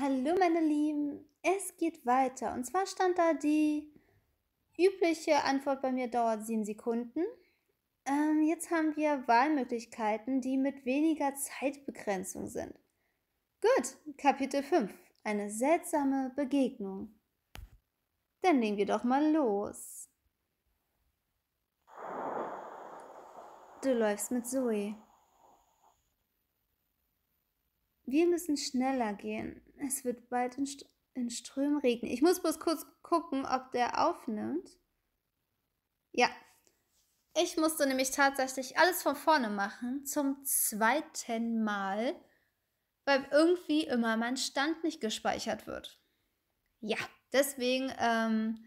Hallo meine Lieben, es geht weiter. Und zwar stand da die übliche Antwort bei mir dauert sieben Sekunden. Ähm, jetzt haben wir Wahlmöglichkeiten, die mit weniger Zeitbegrenzung sind. Gut, Kapitel 5. Eine seltsame Begegnung. Dann legen wir doch mal los. Du läufst mit Zoe. Wir müssen schneller gehen. Es wird bald in, St in Strömen regnen. Ich muss bloß kurz gucken, ob der aufnimmt. Ja. Ich musste nämlich tatsächlich alles von vorne machen, zum zweiten Mal, weil irgendwie immer mein Stand nicht gespeichert wird. Ja, deswegen ähm,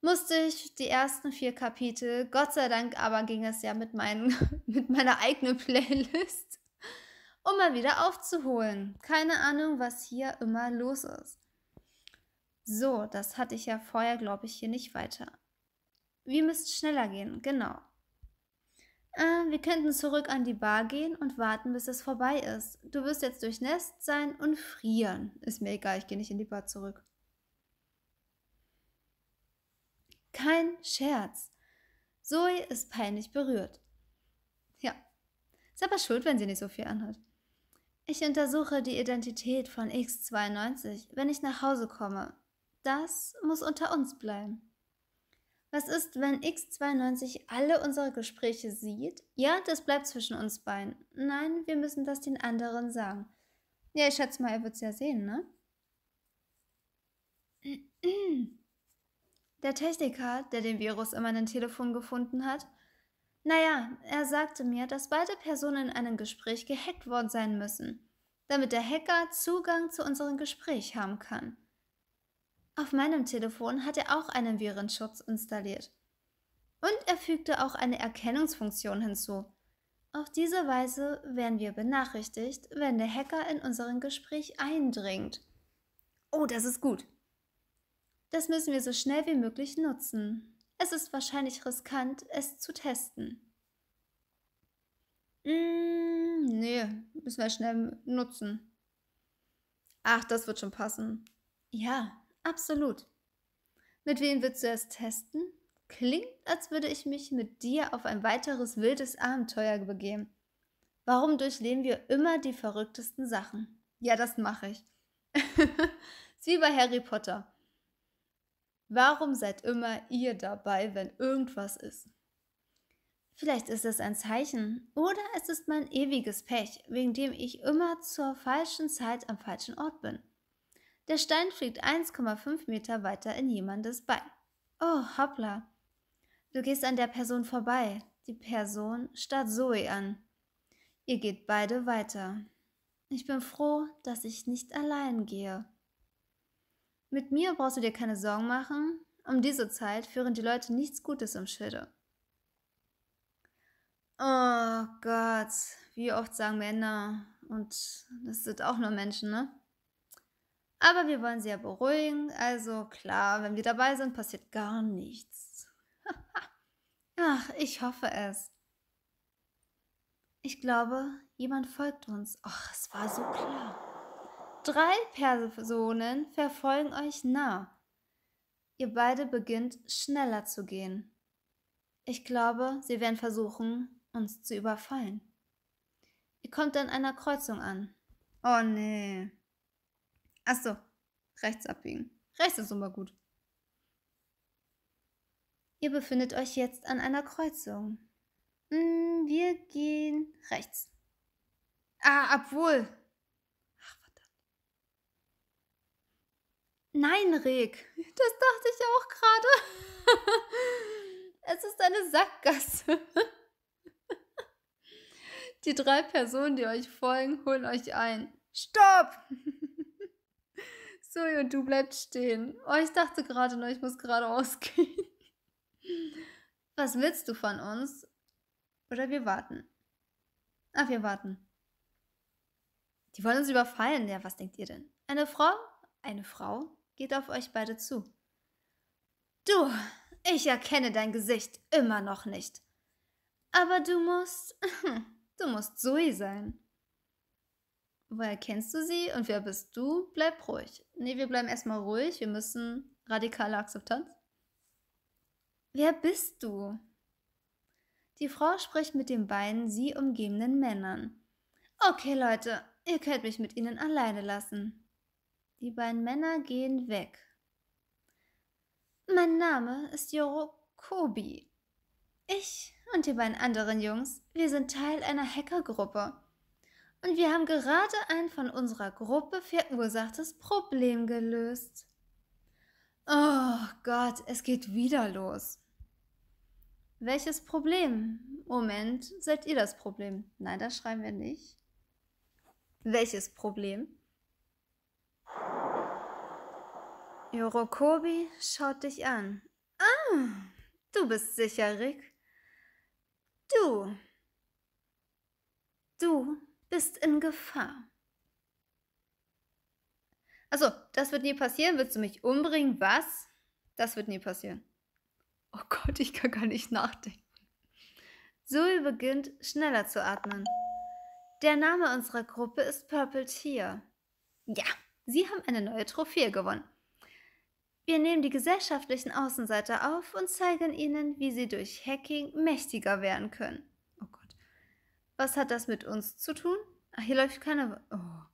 musste ich die ersten vier Kapitel, Gott sei Dank aber ging es ja mit, meinen, mit meiner eigenen Playlist um mal wieder aufzuholen. Keine Ahnung, was hier immer los ist. So, das hatte ich ja vorher, glaube ich, hier nicht weiter. Wir müssen schneller gehen, genau. Äh, wir könnten zurück an die Bar gehen und warten, bis es vorbei ist. Du wirst jetzt durchnässt sein und frieren. Ist mir egal, ich gehe nicht in die Bar zurück. Kein Scherz. Zoe ist peinlich berührt. Ja, ist aber schuld, wenn sie nicht so viel anhat. Ich untersuche die Identität von X92, wenn ich nach Hause komme. Das muss unter uns bleiben. Was ist, wenn X92 alle unsere Gespräche sieht? Ja, das bleibt zwischen uns beiden. Nein, wir müssen das den anderen sagen. Ja, ich schätze mal, er wird es ja sehen, ne? Der Techniker, der den Virus in meinem Telefon gefunden hat, naja, er sagte mir, dass beide Personen in einem Gespräch gehackt worden sein müssen, damit der Hacker Zugang zu unserem Gespräch haben kann. Auf meinem Telefon hat er auch einen Virenschutz installiert. Und er fügte auch eine Erkennungsfunktion hinzu. Auf diese Weise werden wir benachrichtigt, wenn der Hacker in unserem Gespräch eindringt. Oh, das ist gut. Das müssen wir so schnell wie möglich nutzen. Es ist wahrscheinlich riskant, es zu testen. Mm, nee, müssen wir schnell nutzen. Ach, das wird schon passen. Ja, absolut. Mit wem willst du es testen? Klingt, als würde ich mich mit dir auf ein weiteres wildes Abenteuer begeben. Warum durchleben wir immer die verrücktesten Sachen? Ja, das mache ich. ist wie bei Harry Potter. Warum seid immer ihr dabei, wenn irgendwas ist? Vielleicht ist es ein Zeichen oder es ist mein ewiges Pech, wegen dem ich immer zur falschen Zeit am falschen Ort bin. Der Stein fliegt 1,5 Meter weiter in jemandes Bein. Oh, hoppla. Du gehst an der Person vorbei. Die Person starrt Zoe an. Ihr geht beide weiter. Ich bin froh, dass ich nicht allein gehe. Mit mir brauchst du dir keine Sorgen machen, um diese Zeit führen die Leute nichts Gutes im Schilde. Oh Gott, wie oft sagen Männer, und das sind auch nur Menschen, ne? Aber wir wollen sie ja beruhigen, also klar, wenn wir dabei sind, passiert gar nichts. Ach, ich hoffe es. Ich glaube, jemand folgt uns. Ach, es war so klar drei Personen verfolgen euch nah. Ihr beide beginnt schneller zu gehen. Ich glaube, sie werden versuchen, uns zu überfallen. Ihr kommt an einer Kreuzung an. Oh nee. Achso, rechts abbiegen. Rechts ist immer gut. Ihr befindet euch jetzt an einer Kreuzung. Hm, wir gehen rechts. Ah, obwohl, Nein, Reg. Das dachte ich auch gerade. es ist eine Sackgasse. Die drei Personen, die euch folgen, holen euch ein. Stopp! Zoe und du bleibt stehen. Oh, ich dachte gerade nur, ich muss geradeaus gehen. Was willst du von uns? Oder wir warten. Ach, wir warten. Die wollen uns überfallen. Ja, was denkt ihr denn? Eine Frau? Eine Frau? geht auf euch beide zu. Du, ich erkenne dein Gesicht immer noch nicht. Aber du musst. Du musst Zoe sein. Woher kennst du sie und wer bist du? Bleib ruhig. Nee, wir bleiben erstmal ruhig. Wir müssen radikale Akzeptanz. Wer bist du? Die Frau spricht mit den beiden sie umgebenden Männern. Okay, Leute, ihr könnt mich mit ihnen alleine lassen. Die beiden Männer gehen weg. Mein Name ist Joro Kobi. Ich und die beiden anderen Jungs, wir sind Teil einer Hackergruppe. Und wir haben gerade ein von unserer Gruppe verursachtes Problem gelöst. Oh Gott, es geht wieder los. Welches Problem? Moment, seid ihr das Problem? Nein, das schreiben wir nicht. Welches Problem? Yorokobi schaut dich an. Ah, du bist sicher, Rick. Du. Du bist in Gefahr. Also, das wird nie passieren. Willst du mich umbringen? Was? Das wird nie passieren. Oh Gott, ich kann gar nicht nachdenken. Zoe beginnt schneller zu atmen. Der Name unserer Gruppe ist Purple Tier. Ja, Sie haben eine neue Trophäe gewonnen. Wir nehmen die gesellschaftlichen Außenseiter auf und zeigen ihnen, wie sie durch Hacking mächtiger werden können. Oh Gott. Was hat das mit uns zu tun? Ach, hier läuft keine. Oh.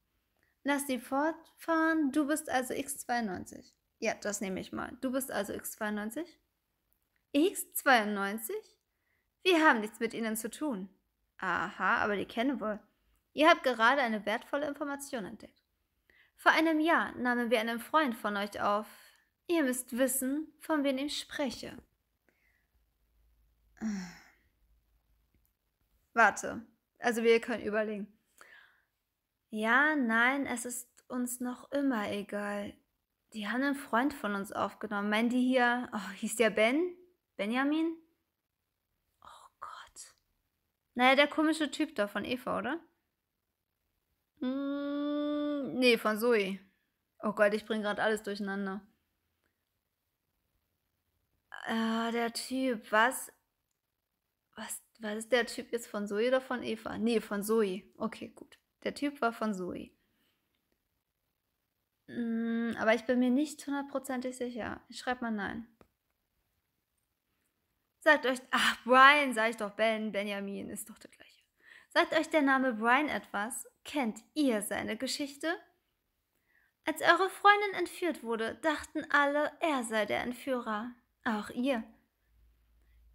Lass sie fortfahren. Du bist also X92. Ja, das nehme ich mal. Du bist also X92? X92? Wir haben nichts mit ihnen zu tun. Aha, aber die kennen wohl. Ihr habt gerade eine wertvolle Information entdeckt. Vor einem Jahr nahmen wir einen Freund von euch auf. Ihr müsst wissen, von wem ich spreche. Warte, also wir können überlegen. Ja, nein, es ist uns noch immer egal. Die haben einen Freund von uns aufgenommen. die hier, oh, hieß der Ben? Benjamin? Oh Gott. Naja, der komische Typ da von Eva, oder? Mm. Nee, von Zoe. Oh Gott, ich bringe gerade alles durcheinander. Ah, der Typ, was? Was, was ist der Typ jetzt von Zoe oder von Eva? Nee, von Zoe. Okay, gut. Der Typ war von Zoe. Mm, aber ich bin mir nicht hundertprozentig sicher. Ich schreibe mal nein. Sagt euch, ach, Brian, sag ich doch, Ben, Benjamin ist doch der gleiche. Sagt euch der Name Brian etwas? Kennt ihr seine Geschichte? Als eure Freundin entführt wurde, dachten alle, er sei der Entführer. Auch ihr.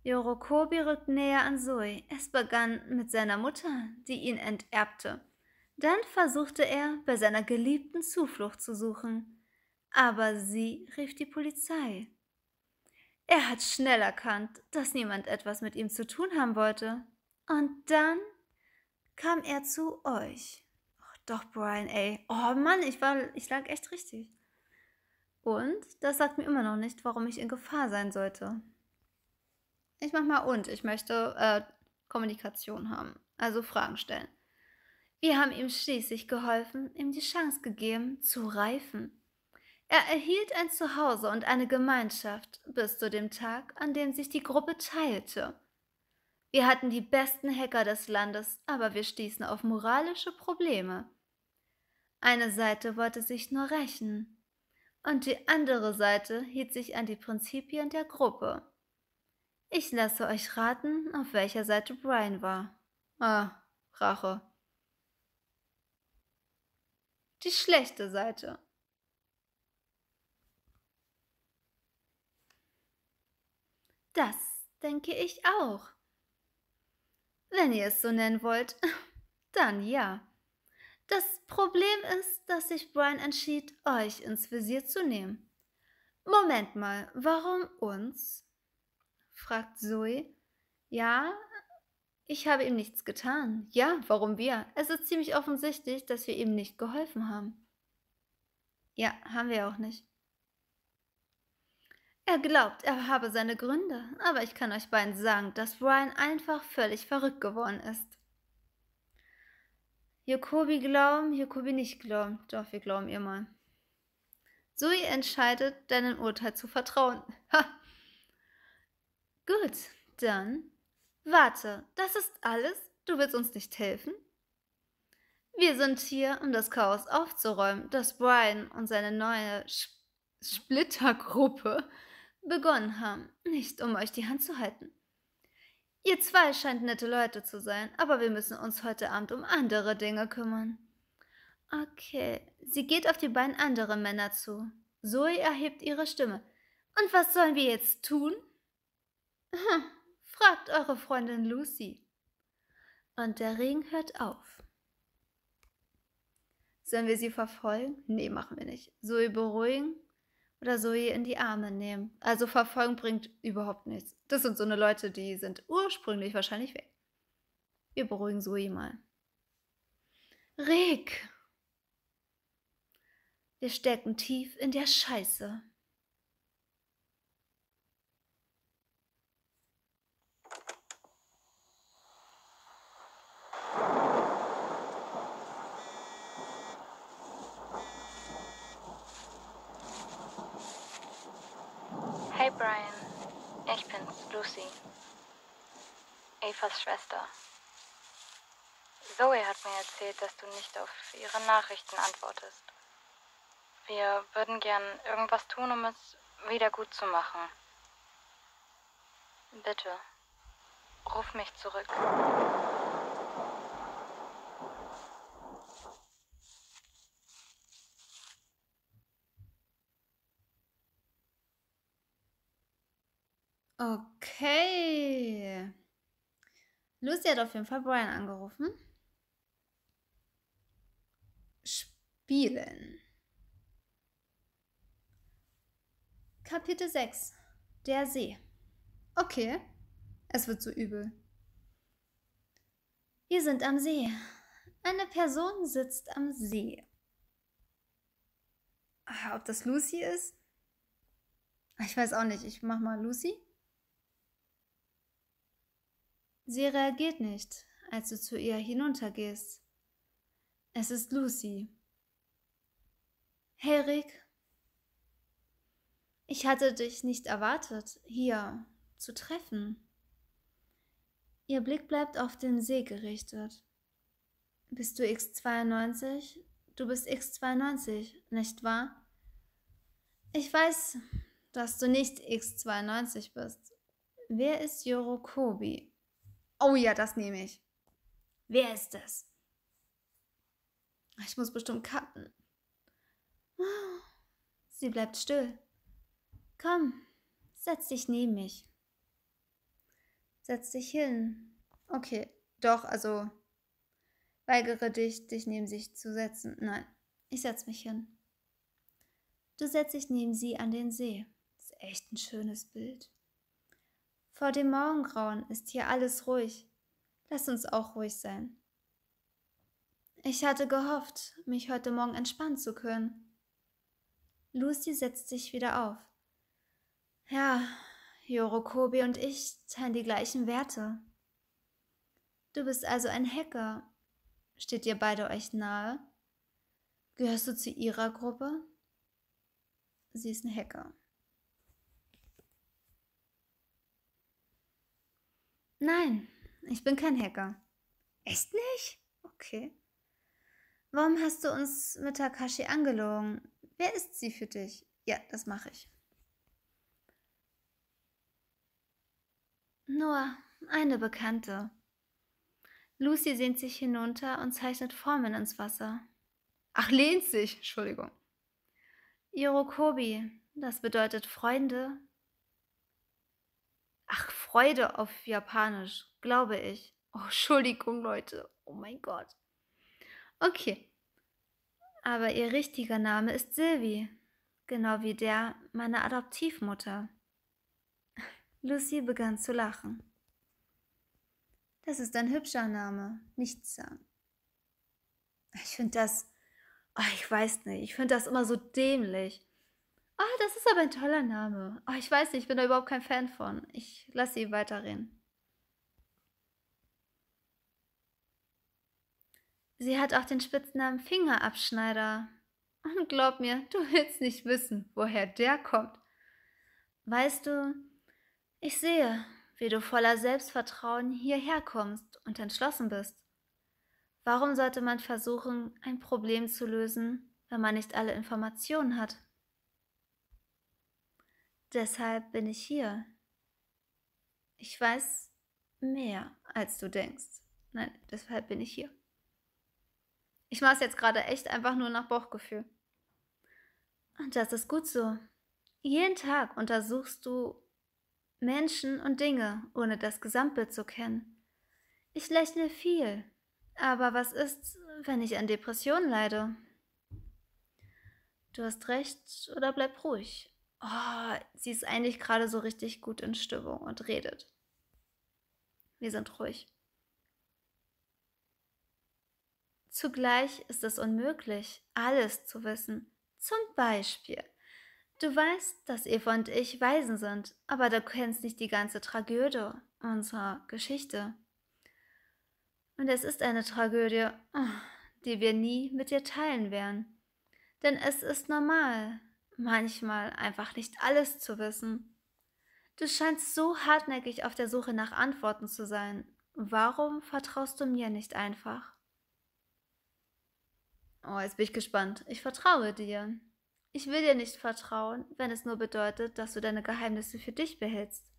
Yorokobi rückt näher an Zoe. Es begann mit seiner Mutter, die ihn enterbte. Dann versuchte er, bei seiner Geliebten Zuflucht zu suchen. Aber sie rief die Polizei. Er hat schnell erkannt, dass niemand etwas mit ihm zu tun haben wollte. Und dann kam er zu euch. Doch, Brian, ey. Oh Mann, ich, war, ich lag echt richtig. Und das sagt mir immer noch nicht, warum ich in Gefahr sein sollte. Ich mach mal und. Ich möchte äh, Kommunikation haben, also Fragen stellen. Wir haben ihm schließlich geholfen, ihm die Chance gegeben, zu reifen. Er erhielt ein Zuhause und eine Gemeinschaft bis zu dem Tag, an dem sich die Gruppe teilte. Wir hatten die besten Hacker des Landes, aber wir stießen auf moralische Probleme. Eine Seite wollte sich nur rächen, und die andere Seite hielt sich an die Prinzipien der Gruppe. Ich lasse euch raten, auf welcher Seite Brian war. Ah, Rache. Die schlechte Seite. Das denke ich auch. Wenn ihr es so nennen wollt, dann ja. Das Problem ist, dass sich Brian entschied, euch ins Visier zu nehmen. Moment mal, warum uns? fragt Zoe. Ja, ich habe ihm nichts getan. Ja, warum wir? Es ist ziemlich offensichtlich, dass wir ihm nicht geholfen haben. Ja, haben wir auch nicht. Er glaubt, er habe seine Gründe, aber ich kann euch beiden sagen, dass Brian einfach völlig verrückt geworden ist. Jakobi glauben, Jakobi nicht glauben. Doch, wir glauben ihr mal. Zoe entscheidet, deinem Urteil zu vertrauen. Ha. Gut, dann warte. Das ist alles? Du willst uns nicht helfen? Wir sind hier, um das Chaos aufzuräumen, das Brian und seine neue Sch Splittergruppe begonnen haben. Nicht, um euch die Hand zu halten. Ihr zwei scheint nette Leute zu sein, aber wir müssen uns heute Abend um andere Dinge kümmern. Okay. Sie geht auf die beiden anderen Männer zu. Zoe erhebt ihre Stimme. Und was sollen wir jetzt tun? Hm, fragt eure Freundin Lucy. Und der Ring hört auf. Sollen wir sie verfolgen? Nee, machen wir nicht. Zoe beruhigen? oder Zoe in die Arme nehmen. Also Verfolgung bringt überhaupt nichts. Das sind so eine Leute, die sind ursprünglich wahrscheinlich weg. Wir beruhigen Zoe mal. Rick! Wir stecken tief in der Scheiße. Brian. Ich bin's, Lucy. Evas Schwester. Zoe hat mir erzählt, dass du nicht auf ihre Nachrichten antwortest. Wir würden gern irgendwas tun, um es wieder gut zu machen. Bitte, ruf mich zurück. Okay. Lucy hat auf jeden Fall Brian angerufen. Spielen. Kapitel 6. Der See. Okay. Es wird so übel. Wir sind am See. Eine Person sitzt am See. Ach, ob das Lucy ist? Ich weiß auch nicht. Ich mach mal Lucy. Sie reagiert nicht, als du zu ihr hinuntergehst. Es ist Lucy. Hey Rick, ich hatte dich nicht erwartet, hier zu treffen. Ihr Blick bleibt auf den See gerichtet. Bist du X92? Du bist X92, nicht wahr? Ich weiß, dass du nicht X92 bist. Wer ist Yoro Kobi? Oh ja, das nehme ich. Wer ist das? Ich muss bestimmt cutten. Sie bleibt still. Komm, setz dich neben mich. Setz dich hin. Okay, doch, also weigere dich, dich neben sich zu setzen. Nein, ich setz mich hin. Du setzt dich neben sie an den See. Das ist echt ein schönes Bild. Vor dem Morgengrauen ist hier alles ruhig. Lass uns auch ruhig sein. Ich hatte gehofft, mich heute Morgen entspannen zu können. Lucy setzt sich wieder auf. Ja, Yorokobi und ich teilen die gleichen Werte. Du bist also ein Hacker. Steht ihr beide euch nahe? Gehörst du zu ihrer Gruppe? Sie ist ein Hacker. Nein, ich bin kein Hacker. Echt nicht? Okay. Warum hast du uns mit Takashi angelogen? Wer ist sie für dich? Ja, das mache ich. Nur eine Bekannte. Lucy sehnt sich hinunter und zeichnet Formen ins Wasser. Ach, lehnt sich, Entschuldigung. Irokobi, das bedeutet Freunde. Ach, Freude auf Japanisch, glaube ich. Oh, Entschuldigung, Leute. Oh mein Gott. Okay. Aber ihr richtiger Name ist Sylvie, genau wie der meiner Adoptivmutter. Lucy begann zu lachen. Das ist ein hübscher Name, nichts sagen. Ich finde das, oh, ich weiß nicht, ich finde das immer so dämlich. Ah, oh, das ist aber ein toller Name. Oh, ich weiß nicht, ich bin da überhaupt kein Fan von. Ich lasse sie weiterreden. Sie hat auch den Spitznamen Fingerabschneider. Und glaub mir, du willst nicht wissen, woher der kommt. Weißt du, ich sehe, wie du voller Selbstvertrauen hierher kommst und entschlossen bist. Warum sollte man versuchen, ein Problem zu lösen, wenn man nicht alle Informationen hat? Deshalb bin ich hier. Ich weiß mehr, als du denkst. Nein, deshalb bin ich hier. Ich mache es jetzt gerade echt einfach nur nach Bauchgefühl. Und das ist gut so. Jeden Tag untersuchst du Menschen und Dinge, ohne das Gesamtbild zu kennen. Ich lächle viel, aber was ist, wenn ich an Depressionen leide? Du hast recht oder bleib ruhig oh, sie ist eigentlich gerade so richtig gut in Stimmung und redet. Wir sind ruhig. Zugleich ist es unmöglich, alles zu wissen. Zum Beispiel, du weißt, dass Eva und ich Waisen sind, aber du kennst nicht die ganze Tragödie unserer Geschichte. Und es ist eine Tragödie, oh, die wir nie mit dir teilen werden. Denn es ist normal, manchmal einfach nicht alles zu wissen. Du scheinst so hartnäckig auf der Suche nach Antworten zu sein. Warum vertraust du mir nicht einfach? Oh, jetzt bin ich gespannt. Ich vertraue dir. Ich will dir nicht vertrauen, wenn es nur bedeutet, dass du deine Geheimnisse für dich behältst.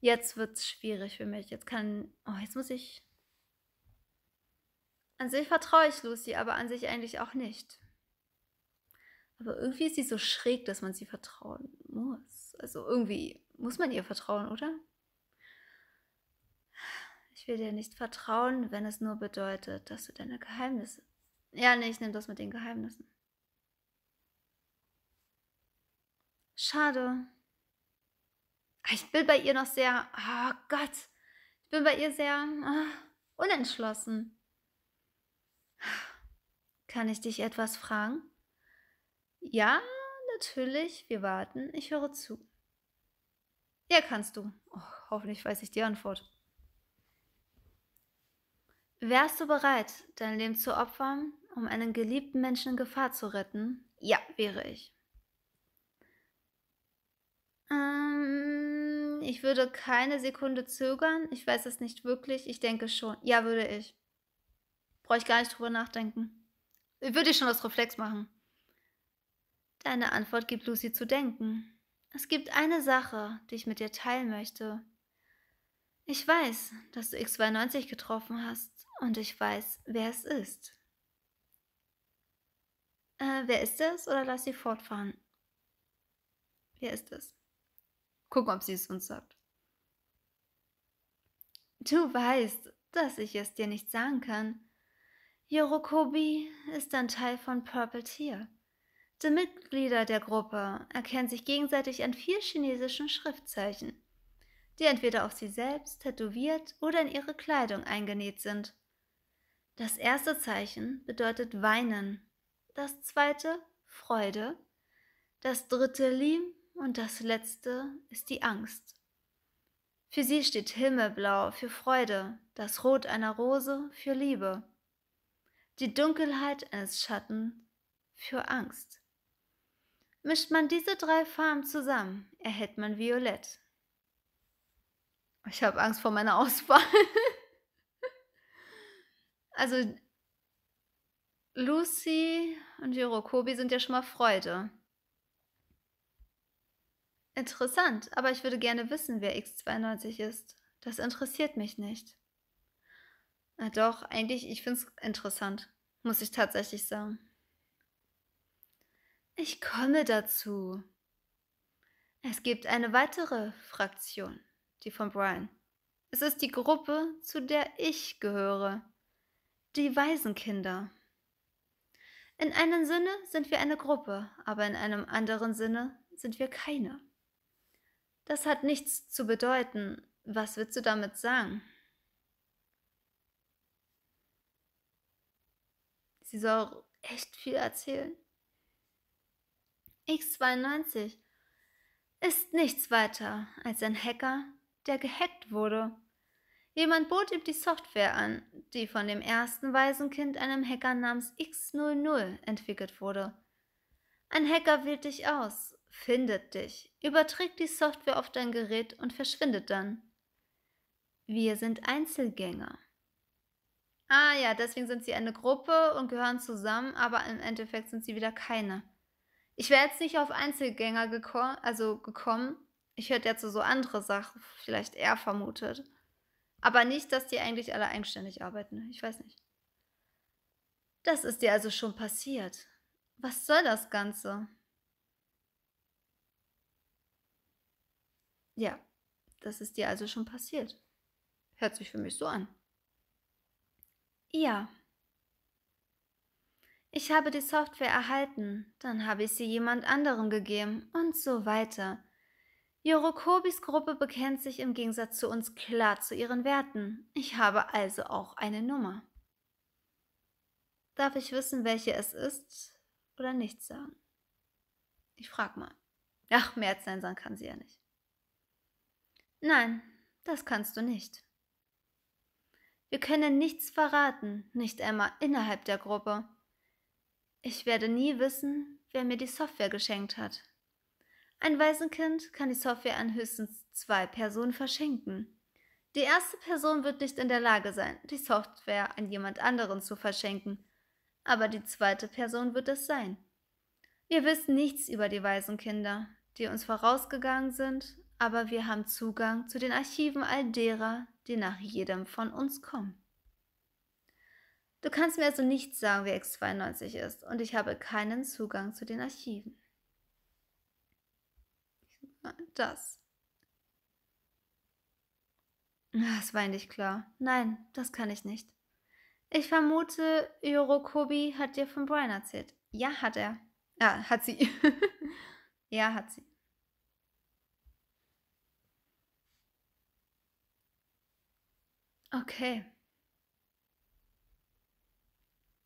Jetzt wird's schwierig für mich. Jetzt kann. Oh, jetzt muss ich. An sich vertraue ich Lucy, aber an sich eigentlich auch nicht. Aber irgendwie ist sie so schräg, dass man sie vertrauen muss. Also irgendwie muss man ihr vertrauen, oder? Ich will dir nicht vertrauen, wenn es nur bedeutet, dass du deine Geheimnisse. Ja, nee, ich nehme das mit den Geheimnissen. Schade. Ah, ich bin bei ihr noch sehr. Oh Gott. Ich bin bei ihr sehr oh, unentschlossen. Kann ich dich etwas fragen? Ja, natürlich, wir warten, ich höre zu. Ja, kannst du. Oh, hoffentlich weiß ich die Antwort. Wärst du bereit, dein Leben zu opfern, um einen geliebten Menschen in Gefahr zu retten? Ja, wäre ich. Ähm, ich würde keine Sekunde zögern. Ich weiß es nicht wirklich. Ich denke schon. Ja, würde ich. Brauche ich gar nicht drüber nachdenken. Würde ich schon aus Reflex machen. Deine Antwort gibt Lucy zu denken. Es gibt eine Sache, die ich mit dir teilen möchte. Ich weiß, dass du X92 getroffen hast und ich weiß, wer es ist. Äh, wer ist es oder lass sie fortfahren? Wer ist es? Guck, ob sie es uns sagt. Du weißt, dass ich es dir nicht sagen kann. Yorokobi ist ein Teil von Purple Tear. Die Mitglieder der Gruppe erkennen sich gegenseitig an vier chinesischen Schriftzeichen, die entweder auf sie selbst tätowiert oder in ihre Kleidung eingenäht sind. Das erste Zeichen bedeutet weinen, das zweite Freude, das dritte Lim und das letzte ist die Angst. Für sie steht Himmelblau für Freude, das Rot einer Rose für Liebe, die Dunkelheit eines Schatten für Angst. Mischt man diese drei Farben zusammen, erhält man Violett. Ich habe Angst vor meiner Auswahl. also Lucy und Jirokobi sind ja schon mal Freude. Interessant, aber ich würde gerne wissen, wer X92 ist. Das interessiert mich nicht. Na doch, eigentlich, ich finde es interessant, muss ich tatsächlich sagen. Ich komme dazu. Es gibt eine weitere Fraktion, die von Brian. Es ist die Gruppe, zu der ich gehöre. Die Waisenkinder. In einem Sinne sind wir eine Gruppe, aber in einem anderen Sinne sind wir keine. Das hat nichts zu bedeuten. Was willst du damit sagen? Sie soll echt viel erzählen. X92 ist nichts weiter als ein Hacker, der gehackt wurde. Jemand bot ihm die Software an, die von dem ersten Waisenkind, einem Hacker namens X00, entwickelt wurde. Ein Hacker wählt dich aus, findet dich, überträgt die Software auf dein Gerät und verschwindet dann. Wir sind Einzelgänger. Ah ja, deswegen sind sie eine Gruppe und gehören zusammen, aber im Endeffekt sind sie wieder keine. Ich wäre jetzt nicht auf Einzelgänger geko also gekommen. Ich hätte jetzt so andere Sachen vielleicht eher vermutet. Aber nicht, dass die eigentlich alle eigenständig arbeiten. Ne? Ich weiß nicht. Das ist dir also schon passiert. Was soll das Ganze? Ja, das ist dir also schon passiert. Hört sich für mich so an. Ja ich habe die Software erhalten, dann habe ich sie jemand anderem gegeben und so weiter. Jorokobis Gruppe bekennt sich im Gegensatz zu uns klar zu ihren Werten. Ich habe also auch eine Nummer. Darf ich wissen, welche es ist oder nichts sagen? Ich frag mal. Ach, mehr als nein sagen kann sie ja nicht. Nein, das kannst du nicht. Wir können nichts verraten, nicht einmal innerhalb der Gruppe. Ich werde nie wissen, wer mir die Software geschenkt hat. Ein Waisenkind kann die Software an höchstens zwei Personen verschenken. Die erste Person wird nicht in der Lage sein, die Software an jemand anderen zu verschenken, aber die zweite Person wird es sein. Wir wissen nichts über die Waisenkinder, die uns vorausgegangen sind, aber wir haben Zugang zu den Archiven all derer, die nach jedem von uns kommen. Du kannst mir also nichts sagen, wie X92 ist, und ich habe keinen Zugang zu den Archiven. Das. Das war nicht klar. Nein, das kann ich nicht. Ich vermute, Yorokobi hat dir von Brian erzählt. Ja, hat er. Ja, ah, hat sie. ja, hat sie. Okay.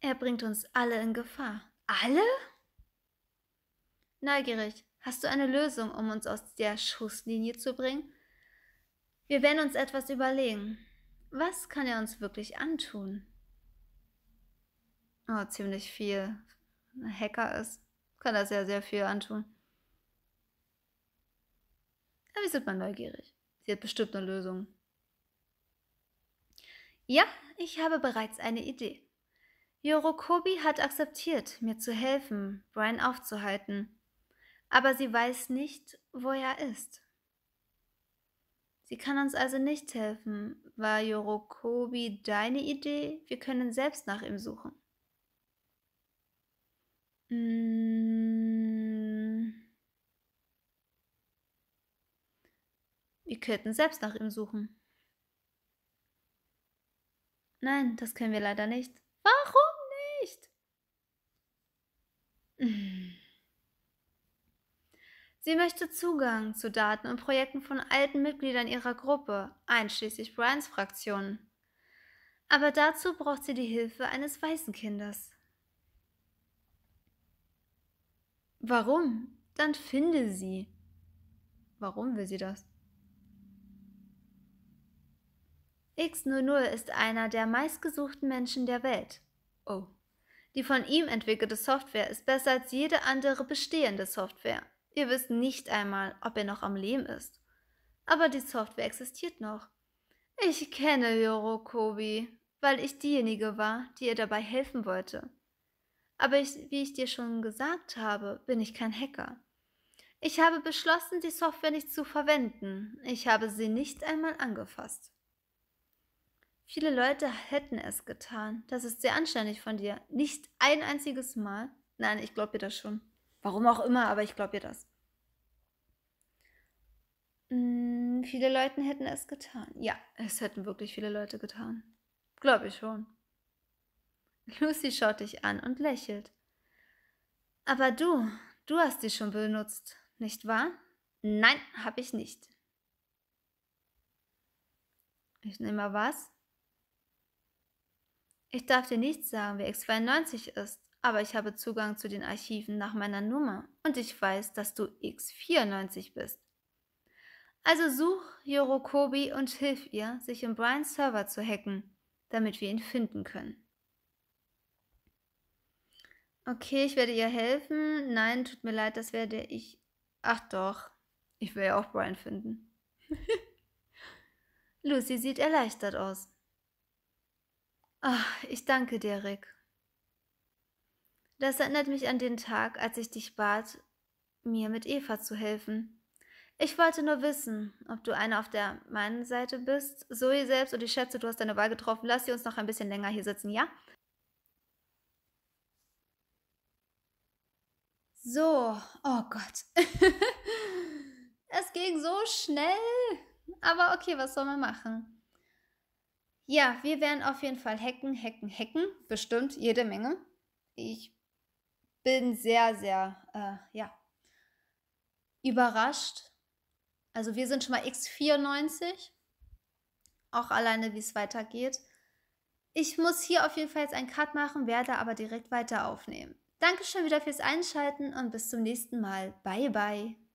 Er bringt uns alle in Gefahr. Alle? Neugierig, hast du eine Lösung, um uns aus der Schusslinie zu bringen? Wir werden uns etwas überlegen. Was kann er uns wirklich antun? Oh, ziemlich viel. Ein Hacker ist, kann er sehr, sehr viel antun. Aber ich sind mal neugierig. Sie hat bestimmt eine Lösung. Ja, ich habe bereits eine Idee. Yorokobi hat akzeptiert, mir zu helfen, Brian aufzuhalten. Aber sie weiß nicht, wo er ist. Sie kann uns also nicht helfen. War Yorokobi deine Idee? Wir können selbst nach ihm suchen. Hm. Wir könnten selbst nach ihm suchen. Nein, das können wir leider nicht. Sie möchte Zugang zu Daten und Projekten von alten Mitgliedern ihrer Gruppe, einschließlich Brians Fraktion. Aber dazu braucht sie die Hilfe eines weißen Kindes. Warum? Dann finde sie. Warum will sie das? X00 ist einer der meistgesuchten Menschen der Welt. Oh. Die von ihm entwickelte Software ist besser als jede andere bestehende Software Ihr wisst nicht einmal, ob er noch am Leben ist. Aber die Software existiert noch. Ich kenne Yorokobi, weil ich diejenige war, die ihr dabei helfen wollte. Aber ich, wie ich dir schon gesagt habe, bin ich kein Hacker. Ich habe beschlossen, die Software nicht zu verwenden. Ich habe sie nicht einmal angefasst. Viele Leute hätten es getan. Das ist sehr anständig von dir. Nicht ein einziges Mal. Nein, ich glaube dir das schon. Warum auch immer, aber ich glaube dir das. Hm, viele Leute hätten es getan. Ja, es hätten wirklich viele Leute getan. Glaube ich schon. Lucy schaut dich an und lächelt. Aber du, du hast sie schon benutzt, nicht wahr? Nein, habe ich nicht. Ich nehme mal was. Ich darf dir nicht sagen, wer X92 ist, aber ich habe Zugang zu den Archiven nach meiner Nummer und ich weiß, dass du X94 bist. Also such Yorokobi und hilf ihr, sich in Brians Server zu hacken, damit wir ihn finden können. Okay, ich werde ihr helfen. Nein, tut mir leid, das werde ich. Ach doch, ich will ja auch Brian finden. Lucy sieht erleichtert aus. Ach, ich danke dir, Rick. Das erinnert mich an den Tag, als ich dich bat, mir mit Eva zu helfen. Ich wollte nur wissen, ob du einer auf der meinen Seite bist. Zoe selbst und ich schätze, du hast deine Wahl getroffen. Lass sie uns noch ein bisschen länger hier sitzen, ja? So, oh Gott. es ging so schnell. Aber okay, was soll man machen? Ja, wir werden auf jeden Fall hacken, hacken, hacken. Bestimmt jede Menge. Ich bin sehr, sehr, äh, ja, überrascht, also wir sind schon mal x94. Auch alleine, wie es weitergeht. Ich muss hier auf jeden Fall jetzt einen Cut machen, werde aber direkt weiter aufnehmen. Dankeschön wieder fürs Einschalten und bis zum nächsten Mal. Bye, bye.